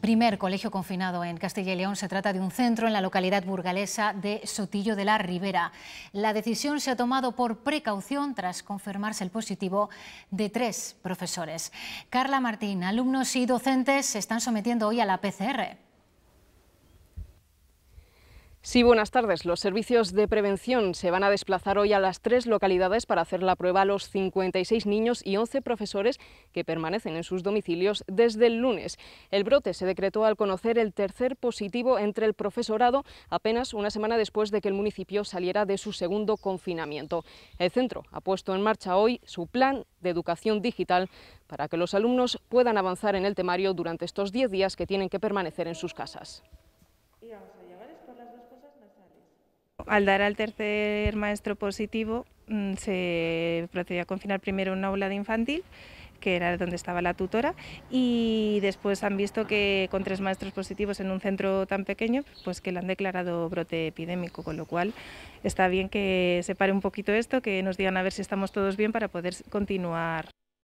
primer colegio confinado en Castilla y León. Se trata de un centro en la localidad burgalesa de Sotillo de la Ribera. La decisión se ha tomado por precaución tras confirmarse el positivo de tres profesores. Carla Martín, alumnos y docentes se están sometiendo hoy a la PCR. Sí, buenas tardes. Los servicios de prevención se van a desplazar hoy a las tres localidades para hacer la prueba a los 56 niños y 11 profesores que permanecen en sus domicilios desde el lunes. El brote se decretó al conocer el tercer positivo entre el profesorado apenas una semana después de que el municipio saliera de su segundo confinamiento. El centro ha puesto en marcha hoy su plan de educación digital para que los alumnos puedan avanzar en el temario durante estos 10 días que tienen que permanecer en sus casas. Al dar al tercer maestro positivo, mm, se procedió a confinar primero una aula de infantil que era donde estaba la tutora, y después han visto que con tres maestros positivos en un centro tan pequeño, pues que lo han declarado brote epidémico, con lo cual está bien que se pare un poquito esto, que nos digan a ver si estamos todos bien para poder continuar